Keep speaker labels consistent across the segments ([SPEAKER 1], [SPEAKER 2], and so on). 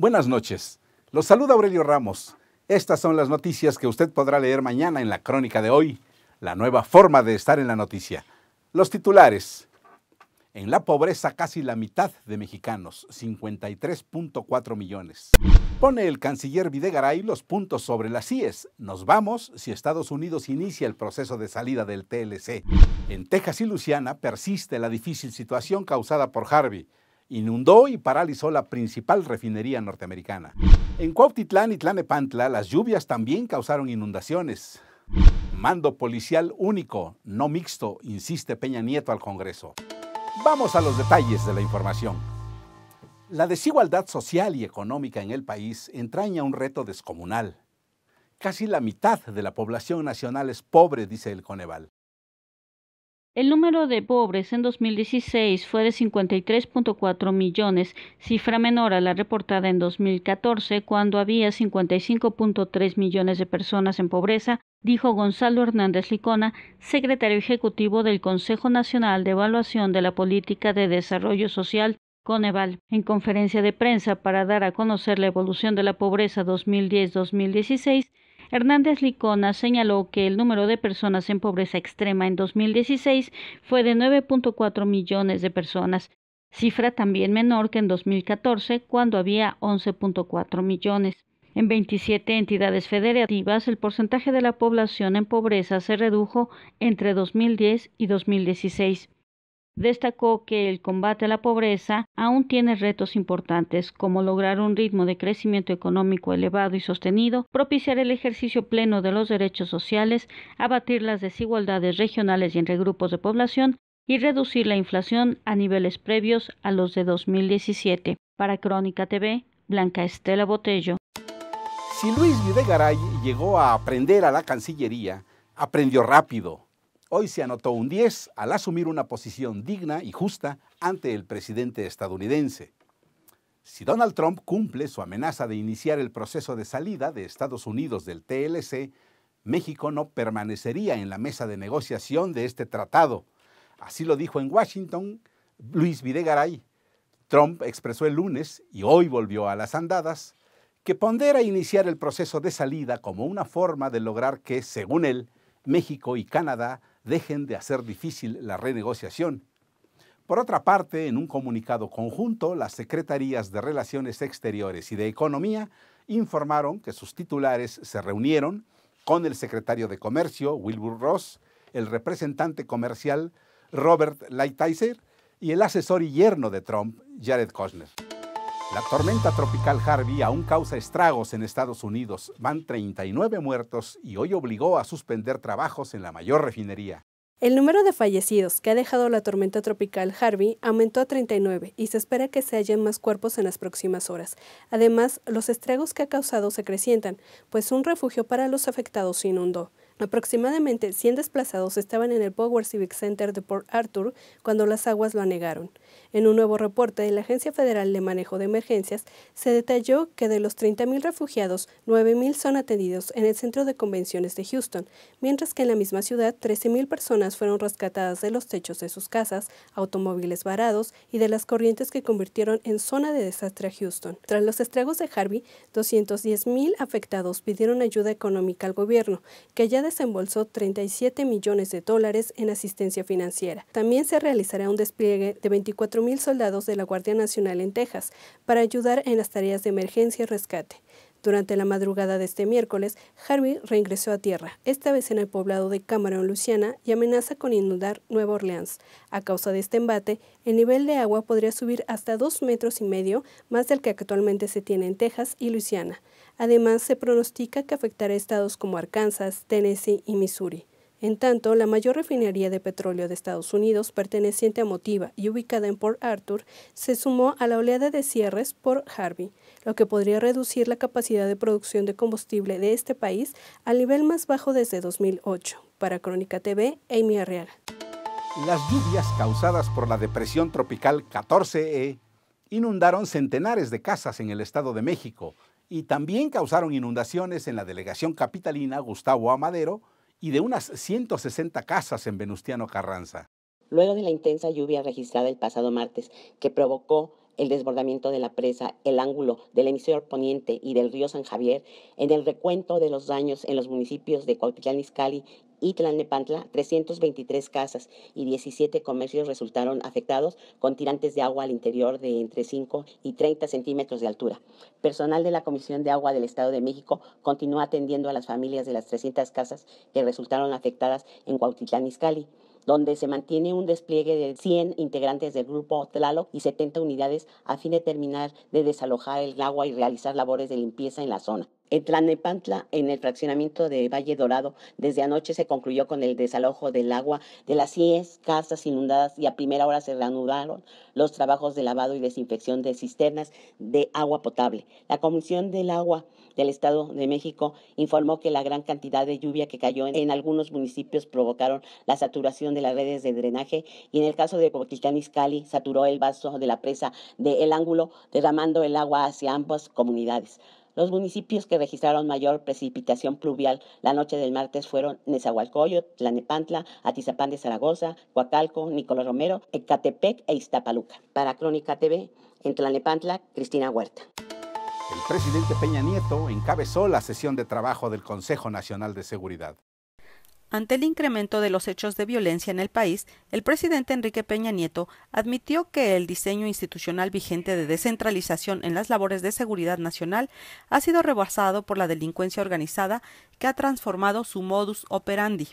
[SPEAKER 1] Buenas noches. Los saluda Aurelio Ramos. Estas son las noticias que usted podrá leer mañana en la crónica de hoy, la nueva forma de estar en la noticia. Los titulares. En la pobreza casi la mitad de mexicanos, 53.4 millones. Pone el canciller Videgaray los puntos sobre las CIES. Nos vamos si Estados Unidos inicia el proceso de salida del TLC. En Texas y Luciana persiste la difícil situación causada por Harvey inundó y paralizó la principal refinería norteamericana. En Cuautitlán y Tlanepantla, las lluvias también causaron inundaciones. Mando policial único, no mixto, insiste Peña Nieto al Congreso. Vamos a los detalles de la información. La desigualdad social y económica en el país entraña un reto descomunal. Casi la mitad de la población nacional es pobre, dice el Coneval.
[SPEAKER 2] El número de pobres en 2016 fue de 53.4 millones, cifra menor a la reportada en 2014, cuando había 55.3 millones de personas en pobreza, dijo Gonzalo Hernández Licona, secretario ejecutivo del Consejo Nacional de Evaluación de la Política de Desarrollo Social, Coneval, en conferencia de prensa para dar a conocer la evolución de la pobreza 2010-2016 Hernández Licona señaló que el número de personas en pobreza extrema en 2016 fue de 9.4 millones de personas, cifra también menor que en 2014, cuando había 11.4 millones. En 27 entidades federativas, el porcentaje de la población en pobreza se redujo entre 2010 y 2016. Destacó que el combate a la pobreza aún tiene retos importantes, como lograr un ritmo de crecimiento económico elevado y sostenido, propiciar el ejercicio pleno de los derechos sociales, abatir las desigualdades regionales y entre grupos de población y reducir la inflación a niveles previos a los de 2017. Para Crónica TV, Blanca Estela Botello.
[SPEAKER 1] Si Luis Videgaray llegó a aprender a la Cancillería, aprendió rápido Hoy se anotó un 10 al asumir una posición digna y justa ante el presidente estadounidense. Si Donald Trump cumple su amenaza de iniciar el proceso de salida de Estados Unidos del TLC, México no permanecería en la mesa de negociación de este tratado. Así lo dijo en Washington Luis Videgaray. Trump expresó el lunes, y hoy volvió a las andadas, que pondera iniciar el proceso de salida como una forma de lograr que, según él, México y Canadá dejen de hacer difícil la renegociación. Por otra parte, en un comunicado conjunto, las Secretarías de Relaciones Exteriores y de Economía informaron que sus titulares se reunieron con el secretario de Comercio, Wilbur Ross, el representante comercial, Robert Lighthizer, y el asesor y yerno de Trump, Jared Kushner. La tormenta tropical Harvey aún causa estragos en Estados Unidos. Van 39 muertos y hoy obligó a suspender trabajos en la mayor refinería.
[SPEAKER 3] El número de fallecidos que ha dejado la tormenta tropical Harvey aumentó a 39 y se espera que se hallen más cuerpos en las próximas horas. Además, los estragos que ha causado se crecientan, pues un refugio para los afectados se inundó. Aproximadamente 100 desplazados estaban en el Power Civic Center de Port Arthur cuando las aguas lo anegaron. En un nuevo reporte de la Agencia Federal de Manejo de Emergencias, se detalló que de los 30.000 refugiados, 9.000 son atendidos en el Centro de Convenciones de Houston, mientras que en la misma ciudad 13.000 personas fueron rescatadas de los techos de sus casas, automóviles varados y de las corrientes que convirtieron en zona de desastre a Houston. Tras los estragos de Harvey, 210.000 afectados pidieron ayuda económica al gobierno, que ya desembolsó 37 millones de dólares en asistencia financiera. También se realizará un despliegue de 24 mil soldados de la Guardia Nacional en Texas para ayudar en las tareas de emergencia y rescate. Durante la madrugada de este miércoles, Harvey reingresó a tierra, esta vez en el poblado de Cameron, Luciana, y amenaza con inundar Nueva Orleans. A causa de este embate, el nivel de agua podría subir hasta dos metros y medio, más del que actualmente se tiene en Texas y Luisiana. Además, se pronostica que afectará estados como Arkansas, Tennessee y Missouri. En tanto, la mayor refinería de petróleo de Estados Unidos, perteneciente a Motiva y ubicada en Port Arthur, se sumó a la oleada de cierres por Harvey, lo que podría reducir la capacidad de producción de combustible de este país al nivel más bajo desde 2008. Para Crónica TV, Amy Arriaga.
[SPEAKER 1] Las lluvias causadas por la depresión tropical 14E e inundaron centenares de casas en el Estado de México y también causaron inundaciones en la delegación capitalina Gustavo Amadero, y de unas 160 casas en Venustiano Carranza.
[SPEAKER 4] Luego de la intensa lluvia registrada el pasado martes, que provocó el desbordamiento de la presa, el ángulo del emisor poniente y del río San Javier, en el recuento de los daños en los municipios de Cuautitlán Izcalli y Tlalnepantla, 323 casas y 17 comercios resultaron afectados con tirantes de agua al interior de entre 5 y 30 centímetros de altura. Personal de la Comisión de Agua del Estado de México continúa atendiendo a las familias de las 300 casas que resultaron afectadas en Cuautitlán Izcalli donde se mantiene un despliegue de 100 integrantes del grupo Tlaloc y 70 unidades a fin de terminar de desalojar el agua y realizar labores de limpieza en la zona. En Tlanepantla, en el fraccionamiento de Valle Dorado, desde anoche se concluyó con el desalojo del agua de las 10 casas inundadas y a primera hora se reanudaron los trabajos de lavado y desinfección de cisternas de agua potable. La Comisión del Agua del Estado de México informó que la gran cantidad de lluvia que cayó en, algunos municipios provocaron la saturación de las redes de drenaje y en el caso de Coquitlán saturó el vaso de la presa de El Ángulo, derramando el agua hacia ambas comunidades. Los municipios que registraron mayor precipitación pluvial la noche del martes fueron Nezahualcóyotl, Tlanepantla, Atizapán de Zaragoza, Coacalco, Nicolás Romero, Ecatepec e Iztapaluca. Para Crónica TV, en Tlanepantla, Cristina Huerta.
[SPEAKER 1] El presidente Peña Nieto encabezó la sesión de trabajo del Consejo Nacional de Seguridad.
[SPEAKER 5] Ante el incremento de los hechos de violencia en el país, el presidente Enrique Peña Nieto admitió que el diseño institucional vigente de descentralización en las labores de seguridad nacional ha sido rebasado por la delincuencia organizada que ha transformado su modus operandi.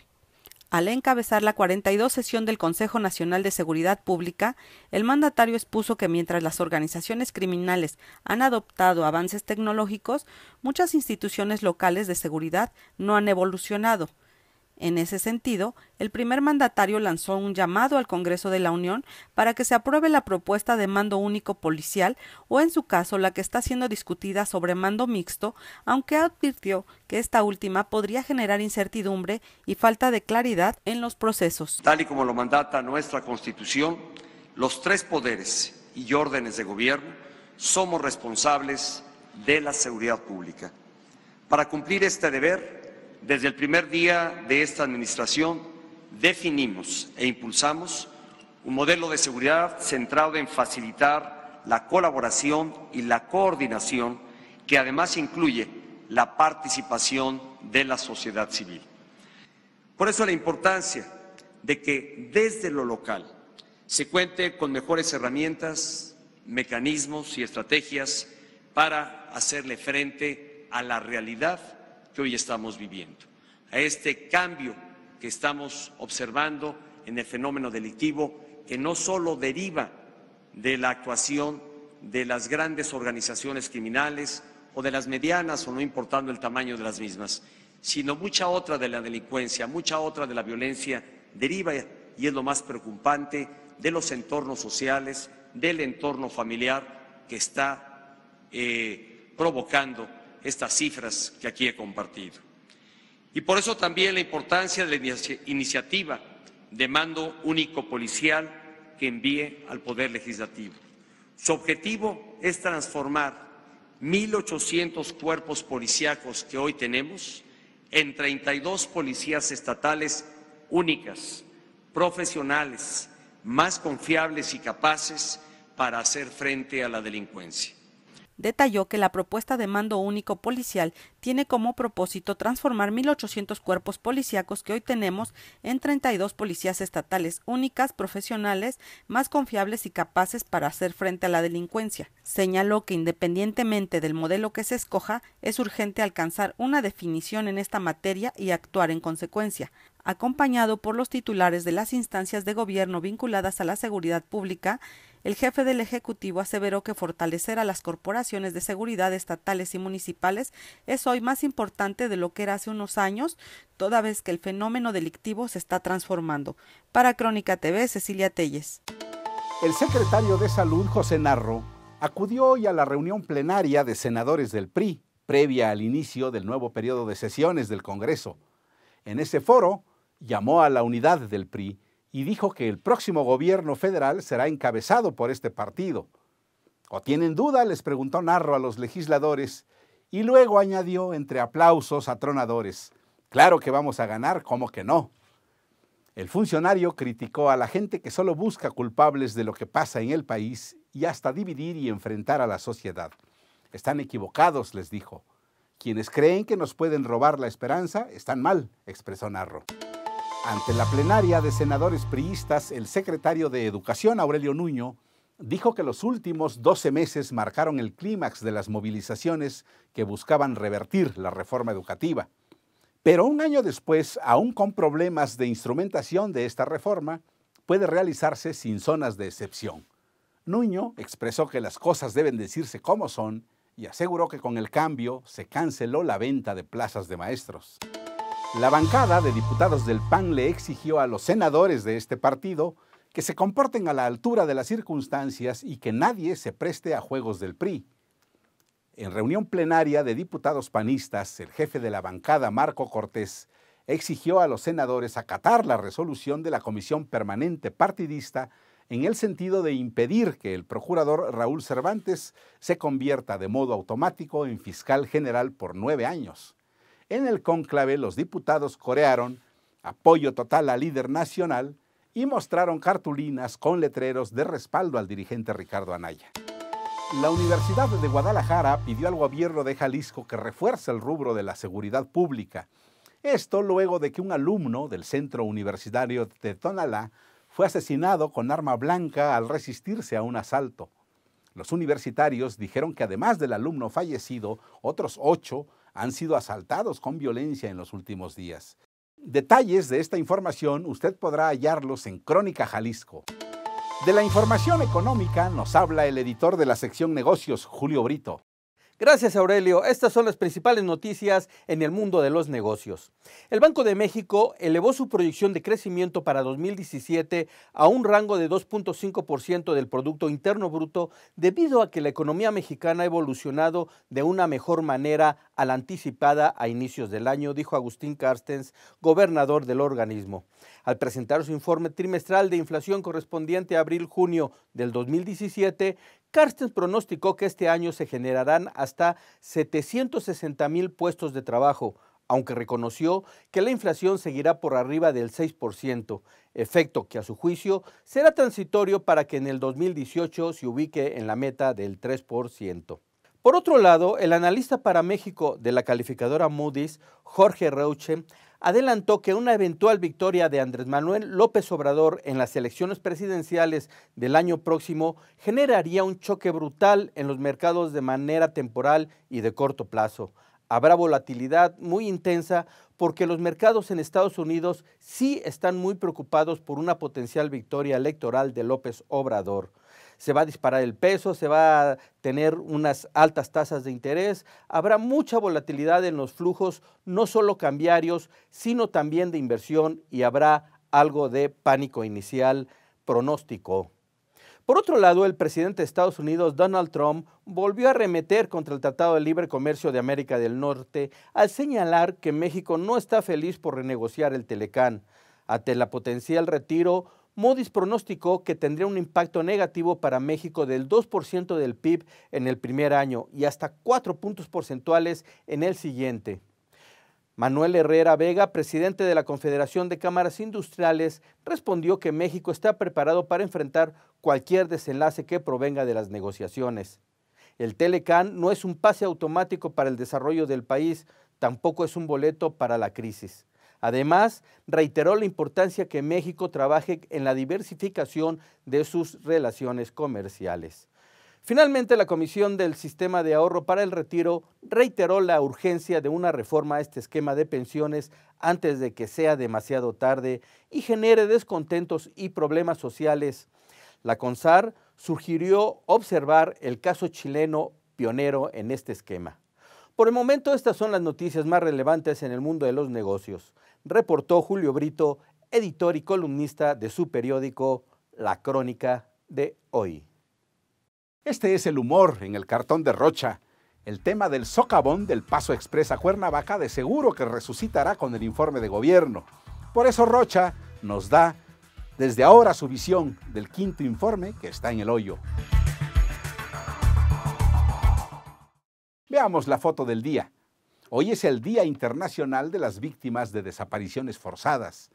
[SPEAKER 5] Al encabezar la 42 sesión del Consejo Nacional de Seguridad Pública, el mandatario expuso que mientras las organizaciones criminales han adoptado avances tecnológicos, muchas instituciones locales de seguridad no han evolucionado. En ese sentido, el primer mandatario lanzó un llamado al Congreso de la Unión para que se apruebe la propuesta de mando único policial o, en su caso, la que está siendo discutida sobre mando mixto, aunque advirtió que esta última podría generar incertidumbre y falta de claridad en los procesos.
[SPEAKER 6] Tal y como lo mandata nuestra Constitución, los tres poderes y órdenes de gobierno somos responsables de la seguridad pública. Para cumplir este deber, desde el primer día de esta administración definimos e impulsamos un modelo de seguridad centrado en facilitar la colaboración y la coordinación que además incluye la participación de la sociedad civil. Por eso la importancia de que desde lo local se cuente con mejores herramientas, mecanismos y estrategias para hacerle frente a la realidad hoy estamos viviendo, a este cambio que estamos observando en el fenómeno delictivo, que no solo deriva de la actuación de las grandes organizaciones criminales o de las medianas, o no importando el tamaño de las mismas, sino mucha otra de la delincuencia, mucha otra de la violencia deriva, y es lo más preocupante, de los entornos sociales, del entorno familiar que está eh, provocando estas cifras que aquí he compartido. Y por eso también la importancia de la iniciativa de mando único policial que envíe al Poder Legislativo. Su objetivo es transformar 1.800 cuerpos policíacos que hoy tenemos en 32 policías estatales únicas, profesionales, más confiables y capaces para hacer frente a la delincuencia
[SPEAKER 5] detalló que la propuesta de mando único policial tiene como propósito transformar 1.800 cuerpos policíacos que hoy tenemos en 32 policías estatales únicas, profesionales, más confiables y capaces para hacer frente a la delincuencia. Señaló que independientemente del modelo que se escoja, es urgente alcanzar una definición en esta materia y actuar en consecuencia acompañado por los titulares de las instancias de gobierno vinculadas a la seguridad pública el jefe del Ejecutivo aseveró que fortalecer a las corporaciones de seguridad estatales y municipales es hoy más importante de lo que era hace unos años, toda vez que el fenómeno delictivo se está transformando. Para Crónica TV, Cecilia Telles.
[SPEAKER 1] El secretario de Salud, José Narro, acudió hoy a la reunión plenaria de senadores del PRI, previa al inicio del nuevo periodo de sesiones del Congreso. En ese foro, llamó a la unidad del PRI y dijo que el próximo gobierno federal será encabezado por este partido. ¿O tienen duda? les preguntó Narro a los legisladores y luego añadió entre aplausos atronadores, claro que vamos a ganar, ¿cómo que no? El funcionario criticó a la gente que solo busca culpables de lo que pasa en el país y hasta dividir y enfrentar a la sociedad. Están equivocados, les dijo. Quienes creen que nos pueden robar la esperanza están mal, expresó Narro. Ante la plenaria de senadores priistas, el secretario de Educación, Aurelio Nuño, dijo que los últimos 12 meses marcaron el clímax de las movilizaciones que buscaban revertir la reforma educativa. Pero un año después, aún con problemas de instrumentación de esta reforma, puede realizarse sin zonas de excepción. Nuño expresó que las cosas deben decirse como son y aseguró que con el cambio se canceló la venta de plazas de maestros. La bancada de diputados del PAN le exigió a los senadores de este partido que se comporten a la altura de las circunstancias y que nadie se preste a juegos del PRI. En reunión plenaria de diputados panistas, el jefe de la bancada, Marco Cortés, exigió a los senadores acatar la resolución de la Comisión Permanente Partidista en el sentido de impedir que el procurador Raúl Cervantes se convierta de modo automático en fiscal general por nueve años. En el cónclave, los diputados corearon apoyo total al líder nacional y mostraron cartulinas con letreros de respaldo al dirigente Ricardo Anaya. La Universidad de Guadalajara pidió al gobierno de Jalisco que refuerce el rubro de la seguridad pública. Esto luego de que un alumno del centro universitario de Tonalá fue asesinado con arma blanca al resistirse a un asalto. Los universitarios dijeron que además del alumno fallecido, otros ocho han sido asaltados con violencia en los últimos días. Detalles de esta información usted podrá hallarlos en Crónica Jalisco. De la información económica nos habla el editor de la sección negocios, Julio Brito.
[SPEAKER 7] Gracias Aurelio. Estas son las principales noticias en el mundo de los negocios. El Banco de México elevó su proyección de crecimiento para 2017 a un rango de 2.5% del Producto Interno Bruto debido a que la economía mexicana ha evolucionado de una mejor manera a la anticipada a inicios del año, dijo Agustín Carstens, gobernador del organismo. Al presentar su informe trimestral de inflación correspondiente a abril-junio del 2017, Carstens pronosticó que este año se generarán hasta 760 mil puestos de trabajo, aunque reconoció que la inflación seguirá por arriba del 6%, efecto que a su juicio será transitorio para que en el 2018 se ubique en la meta del 3%. Por otro lado, el analista para México de la calificadora Moody's, Jorge Reuche, adelantó que una eventual victoria de Andrés Manuel López Obrador en las elecciones presidenciales del año próximo generaría un choque brutal en los mercados de manera temporal y de corto plazo. Habrá volatilidad muy intensa porque los mercados en Estados Unidos sí están muy preocupados por una potencial victoria electoral de López Obrador se va a disparar el peso, se va a tener unas altas tasas de interés, habrá mucha volatilidad en los flujos, no solo cambiarios, sino también de inversión y habrá algo de pánico inicial pronóstico. Por otro lado, el presidente de Estados Unidos, Donald Trump, volvió a remeter contra el Tratado de Libre Comercio de América del Norte al señalar que México no está feliz por renegociar el Telecán. Ante la potencial retiro, Modis pronosticó que tendría un impacto negativo para México del 2% del PIB en el primer año y hasta 4 puntos porcentuales en el siguiente. Manuel Herrera Vega, presidente de la Confederación de Cámaras Industriales, respondió que México está preparado para enfrentar cualquier desenlace que provenga de las negociaciones. El Telecan no es un pase automático para el desarrollo del país, tampoco es un boleto para la crisis. Además, reiteró la importancia que México trabaje en la diversificación de sus relaciones comerciales. Finalmente, la Comisión del Sistema de Ahorro para el Retiro reiteró la urgencia de una reforma a este esquema de pensiones antes de que sea demasiado tarde y genere descontentos y problemas sociales. La CONSAR sugirió observar el caso chileno pionero en este esquema. Por el momento, estas son las noticias más relevantes en el mundo de los negocios reportó Julio Brito, editor y columnista de su periódico La Crónica
[SPEAKER 1] de Hoy. Este es el humor en el cartón de Rocha. El tema del socavón del Paso Expresa Cuernavaca de seguro que resucitará con el informe de gobierno. Por eso Rocha nos da desde ahora su visión del quinto informe que está en el hoyo. Veamos la foto del día. Hoy es el Día Internacional de las Víctimas de Desapariciones Forzadas.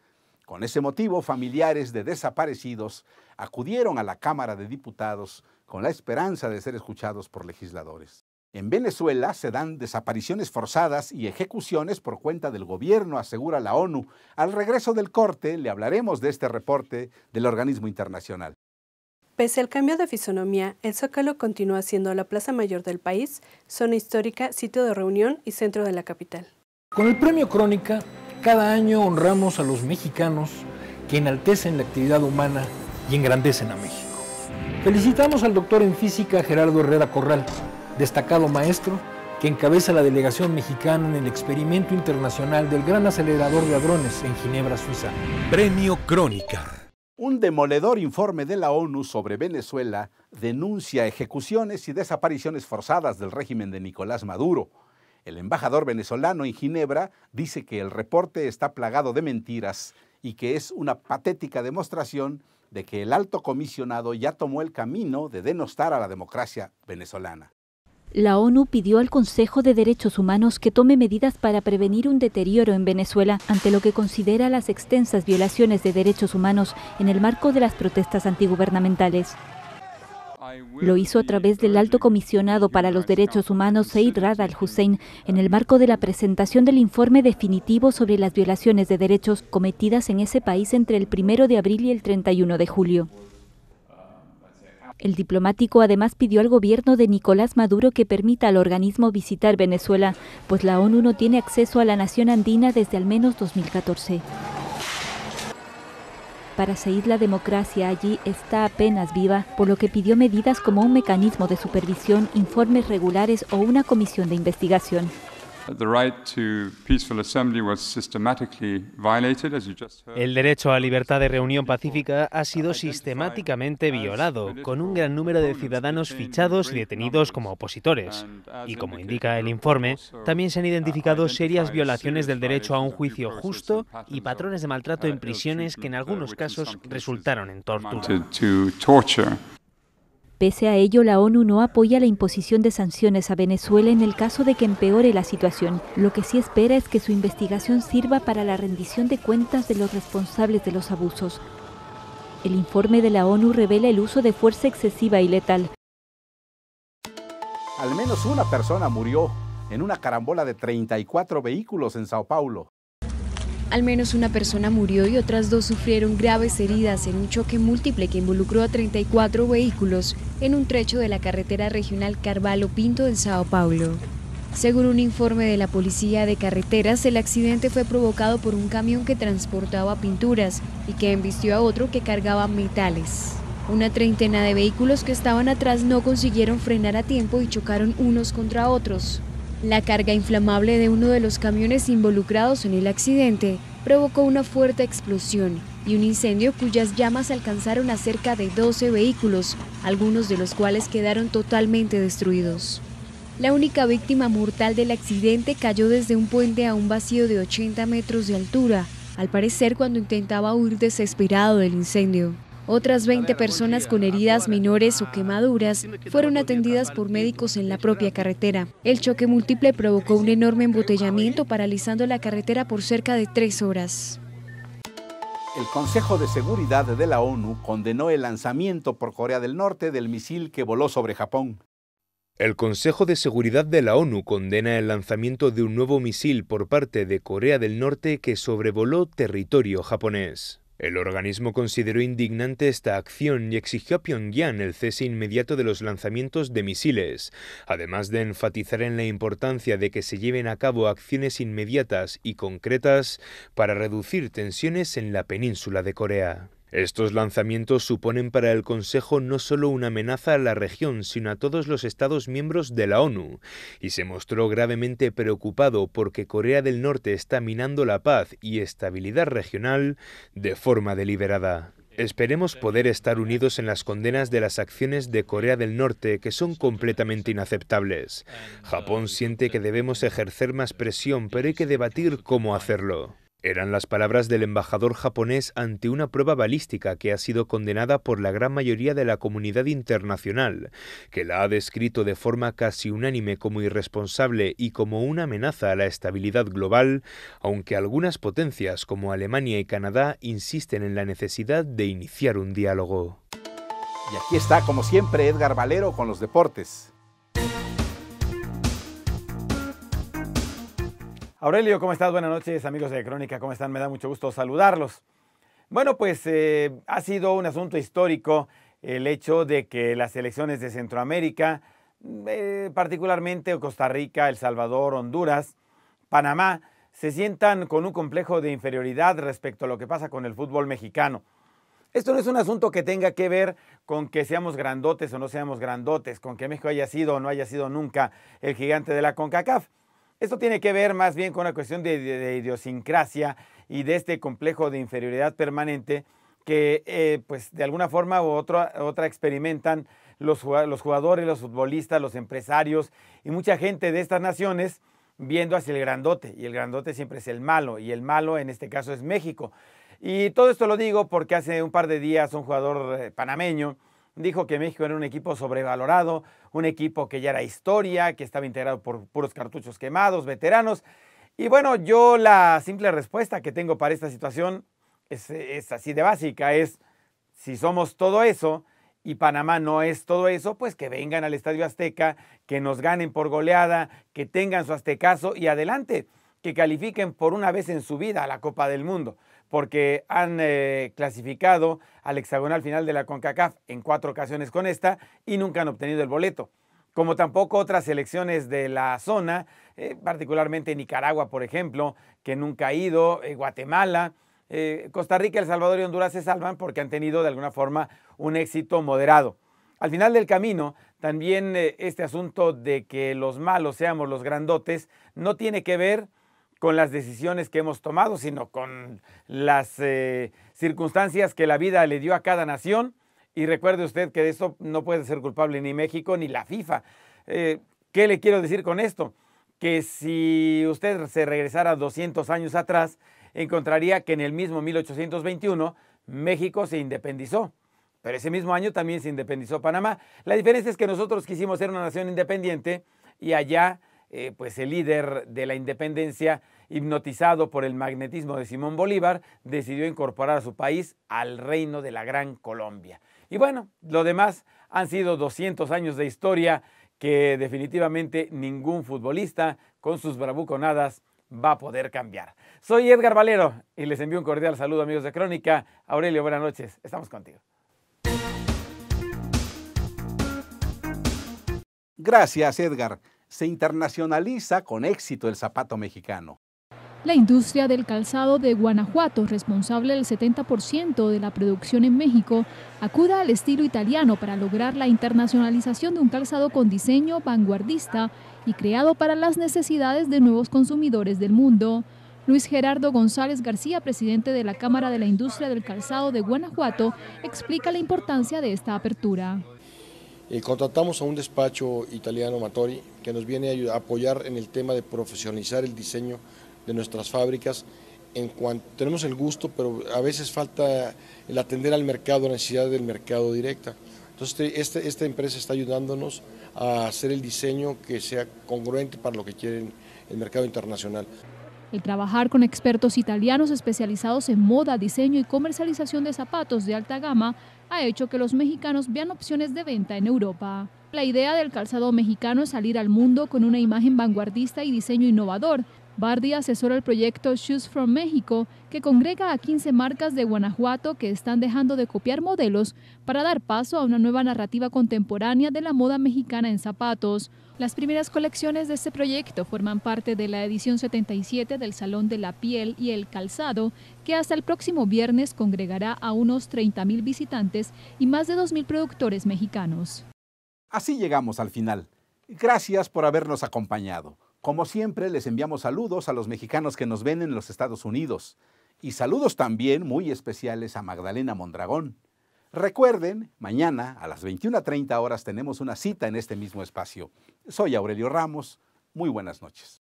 [SPEAKER 1] Con ese motivo, familiares de desaparecidos acudieron a la Cámara de Diputados con la esperanza de ser escuchados por legisladores. En Venezuela se dan desapariciones forzadas y ejecuciones por cuenta del gobierno, asegura la ONU. Al regreso del corte le hablaremos de este reporte del organismo internacional.
[SPEAKER 3] Pese al cambio de fisonomía, el Zócalo continúa siendo la plaza mayor del país, zona histórica, sitio de reunión y centro de la capital.
[SPEAKER 8] Con el premio Crónica, cada año honramos a los mexicanos que enaltecen la actividad humana y engrandecen a México. Felicitamos al doctor en física Gerardo Herrera Corral, destacado maestro que encabeza la delegación mexicana en el experimento internacional del gran acelerador de hadrones en Ginebra, Suiza. Premio Crónica.
[SPEAKER 1] Un demoledor informe de la ONU sobre Venezuela denuncia ejecuciones y desapariciones forzadas del régimen de Nicolás Maduro. El embajador venezolano en Ginebra dice que el reporte está plagado de mentiras y que es una patética demostración de que el alto comisionado ya tomó el camino de denostar a la democracia venezolana.
[SPEAKER 9] La ONU pidió al Consejo de Derechos Humanos que tome medidas para prevenir un deterioro en Venezuela ante lo que considera las extensas violaciones de derechos humanos en el marco de las protestas antigubernamentales. Lo hizo a través del alto comisionado para los derechos humanos Said Rad al-Hussein en el marco de la presentación del informe definitivo sobre las violaciones de derechos cometidas en ese país entre el 1 de abril y el 31 de julio. El diplomático además pidió al gobierno de Nicolás Maduro que permita al organismo visitar Venezuela, pues la ONU no tiene acceso a la nación andina desde al menos 2014. Para seguir la democracia allí está apenas viva, por lo que pidió medidas como un mecanismo de supervisión, informes regulares o una
[SPEAKER 8] comisión de investigación. El derecho a libertad de reunión pacífica ha sido sistemáticamente violado, con un gran número de ciudadanos fichados y detenidos como opositores. Y como indica el informe, también se han identificado serias violaciones del derecho a un juicio justo y patrones de maltrato en prisiones que en algunos casos resultaron en tortura.
[SPEAKER 9] Pese a ello, la ONU no apoya la imposición de sanciones a Venezuela en el caso de que empeore la situación. Lo que sí espera es que su investigación sirva para la rendición de cuentas de los responsables de los abusos. El informe de la ONU revela el uso de fuerza excesiva y letal.
[SPEAKER 1] Al menos una persona murió en una carambola de 34 vehículos en Sao Paulo.
[SPEAKER 9] Al menos
[SPEAKER 10] una persona murió y otras dos sufrieron graves heridas en un choque múltiple que involucró a 34 vehículos en un trecho de la carretera regional Carvalho Pinto en Sao Paulo. Según un informe de la Policía de Carreteras, el accidente fue provocado por un camión que transportaba pinturas y que embistió a otro que cargaba metales. Una treintena de vehículos que estaban atrás no consiguieron frenar a tiempo y chocaron unos contra otros. La carga inflamable de uno de los camiones involucrados en el accidente provocó una fuerte explosión y un incendio cuyas llamas alcanzaron a cerca de 12 vehículos, algunos de los cuales quedaron totalmente destruidos. La única víctima mortal del accidente cayó desde un puente a un vacío de 80 metros de altura, al parecer cuando intentaba huir desesperado del incendio. Otras 20 personas con heridas menores o quemaduras fueron atendidas por médicos en la propia carretera. El choque múltiple provocó un enorme embotellamiento paralizando la carretera por cerca de tres horas.
[SPEAKER 1] El Consejo de Seguridad de la ONU condenó el lanzamiento por
[SPEAKER 8] Corea del Norte del misil que voló sobre Japón. El Consejo de Seguridad de la ONU condena el lanzamiento de un nuevo misil por parte de Corea del Norte que sobrevoló territorio japonés. El organismo consideró indignante esta acción y exigió a Pyongyang el cese inmediato de los lanzamientos de misiles, además de enfatizar en la importancia de que se lleven a cabo acciones inmediatas y concretas para reducir tensiones en la península de Corea. Estos lanzamientos suponen para el Consejo no solo una amenaza a la región, sino a todos los Estados miembros de la ONU, y se mostró gravemente preocupado porque Corea del Norte está minando la paz y estabilidad regional de forma deliberada. Esperemos poder estar unidos en las condenas de las acciones de Corea del Norte, que son completamente inaceptables. Japón siente que debemos ejercer más presión, pero hay que debatir cómo hacerlo. Eran las palabras del embajador japonés ante una prueba balística que ha sido condenada por la gran mayoría de la comunidad internacional, que la ha descrito de forma casi unánime como irresponsable y como una amenaza a la estabilidad global, aunque algunas potencias como Alemania y Canadá insisten en la necesidad de iniciar un diálogo. Y aquí está, como siempre, Edgar Valero con los deportes.
[SPEAKER 11] Aurelio, ¿cómo estás? Buenas noches, amigos de Crónica, ¿cómo están? Me da mucho gusto saludarlos. Bueno, pues eh, ha sido un asunto histórico el hecho de que las elecciones de Centroamérica, mm, eh, particularmente Costa Rica, El Salvador, Honduras, Panamá, se sientan con un complejo de inferioridad respecto a lo que pasa con el fútbol mexicano. Esto no es un asunto que tenga que ver con que seamos grandotes o no seamos grandotes, con que México haya sido o no haya sido nunca el gigante de la CONCACAF. Esto tiene que ver más bien con la cuestión de, idiosincrasia y de este complejo de inferioridad permanente que eh, pues de alguna forma u otra, otra experimentan los, jugadores, los futbolistas, los empresarios y mucha gente de estas naciones viendo hacia el grandote. Y el grandote siempre es el malo y el malo en este caso es México. Y todo esto lo digo porque hace un par de días un jugador eh, panameño dijo que México era un equipo sobrevalorado, un equipo que ya era historia, que estaba integrado por puros cartuchos quemados, veteranos. Y bueno, yo la simple respuesta que tengo para esta situación es, así de básica, es si somos todo eso y Panamá no es todo eso, pues que vengan al Estadio Azteca, que nos ganen por goleada, que tengan su aztecaso y adelante, que califiquen por una vez en su vida a la Copa del Mundo porque han eh, clasificado al hexagonal final de la CONCACAF en cuatro ocasiones con esta y nunca han obtenido el boleto. Como tampoco otras selecciones de la zona, eh, particularmente Nicaragua, por ejemplo, que nunca ha ido, eh, Guatemala, Costa Rica, El Salvador y Honduras se salvan porque han tenido de alguna forma un éxito moderado. Al final del camino, también este asunto de que los malos seamos los grandotes no tiene que ver con las decisiones que hemos tomado, sino con las eh, circunstancias que la vida le dio a cada nación. Y recuerde usted que de eso no puede ser culpable ni México ni la FIFA. Eh, ¿Qué le quiero decir con esto? Que si usted se regresara 200 años atrás, encontraría que en el mismo 1821 México se independizó. Pero ese mismo año también se independizó Panamá. La diferencia es que nosotros quisimos ser una nación independiente y allá, eh, pues el líder de la independencia hipnotizado por el magnetismo de Simón Bolívar, decidió incorporar a su país al reino de la Gran Colombia. Y bueno, lo demás han sido 200 años de historia que definitivamente ningún futbolista con sus bravuconadas va a poder cambiar. Soy Edgar Valero y les envío un cordial saludo amigos de Crónica. Aurelio, buenas noches, estamos contigo. Gracias Edgar. Se
[SPEAKER 1] internacionaliza con éxito el zapato mexicano.
[SPEAKER 12] La industria del calzado de Guanajuato, responsable del 70% de la producción en México, acuda al estilo italiano para lograr la internacionalización de un calzado con diseño vanguardista y creado para las necesidades de nuevos consumidores del mundo. Luis Gerardo González García, presidente de la Cámara de la Industria del Calzado de Guanajuato, explica la importancia de esta apertura.
[SPEAKER 6] Eh, contratamos a un despacho italiano, Matori, que nos viene a apoyar en el tema de profesionalizar el diseño de nuestras fábricas. En cuanto, tenemos el gusto, pero a veces falta el atender al mercado, la necesidad del mercado directa. Entonces, este, este, esta empresa está ayudándonos a hacer el diseño que sea congruente para lo que quieren el mercado internacional.
[SPEAKER 12] El trabajar con expertos italianos especializados en moda, diseño y comercialización de zapatos de alta gama ha hecho que los mexicanos vean opciones de venta en Europa. La idea del calzado mexicano es salir al mundo con una imagen vanguardista y diseño innovador, Bardi asesora el proyecto Shoes from México, que congrega a 15 marcas de Guanajuato que están dejando de copiar modelos para dar paso a una nueva narrativa contemporánea de la moda mexicana en zapatos. Las primeras colecciones de este proyecto forman parte de la edición 77 del Salón de la Piel y el Calzado, que hasta el próximo viernes congregará a unos 30.000 visitantes y más de 2.000 productores mexicanos.
[SPEAKER 1] Así llegamos al final. Gracias por habernos acompañado. Como siempre, les enviamos saludos a los mexicanos que nos ven en los Estados Unidos y saludos también muy especiales a Magdalena Mondragón. Recuerden, mañana a las 21.30 horas tenemos una cita en este mismo espacio. Soy Aurelio Ramos, muy buenas noches.